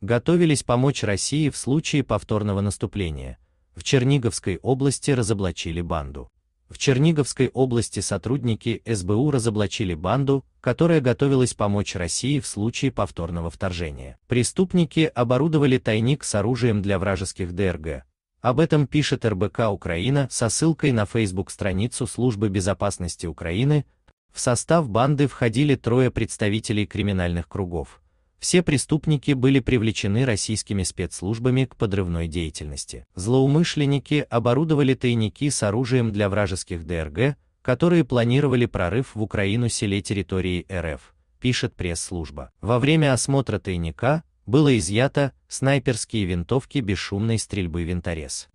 готовились помочь России в случае повторного наступления. В Черниговской области разоблачили банду. В Черниговской области сотрудники СБУ разоблачили банду, которая готовилась помочь России в случае повторного вторжения. Преступники оборудовали тайник с оружием для вражеских ДРГ. Об этом пишет РБК Украина со ссылкой на Facebook-страницу Службы безопасности Украины. В состав банды входили трое представителей криминальных кругов все преступники были привлечены российскими спецслужбами к подрывной деятельности. Злоумышленники оборудовали тайники с оружием для вражеских ДРГ, которые планировали прорыв в Украину селе территории РФ, пишет пресс-служба. Во время осмотра тайника было изъято снайперские винтовки бесшумной стрельбы винторез,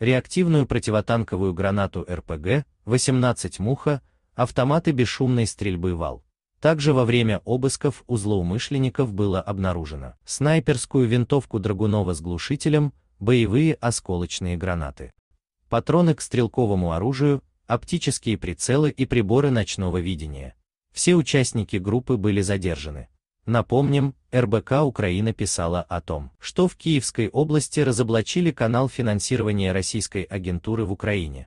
реактивную противотанковую гранату РПГ, 18 «Муха», автоматы бесшумной стрельбы ВАЛ. Также во время обысков у злоумышленников было обнаружено снайперскую винтовку Драгунова с глушителем, боевые осколочные гранаты, патроны к стрелковому оружию, оптические прицелы и приборы ночного видения. Все участники группы были задержаны. Напомним, РБК Украина писала о том, что в Киевской области разоблачили канал финансирования российской агентуры в Украине,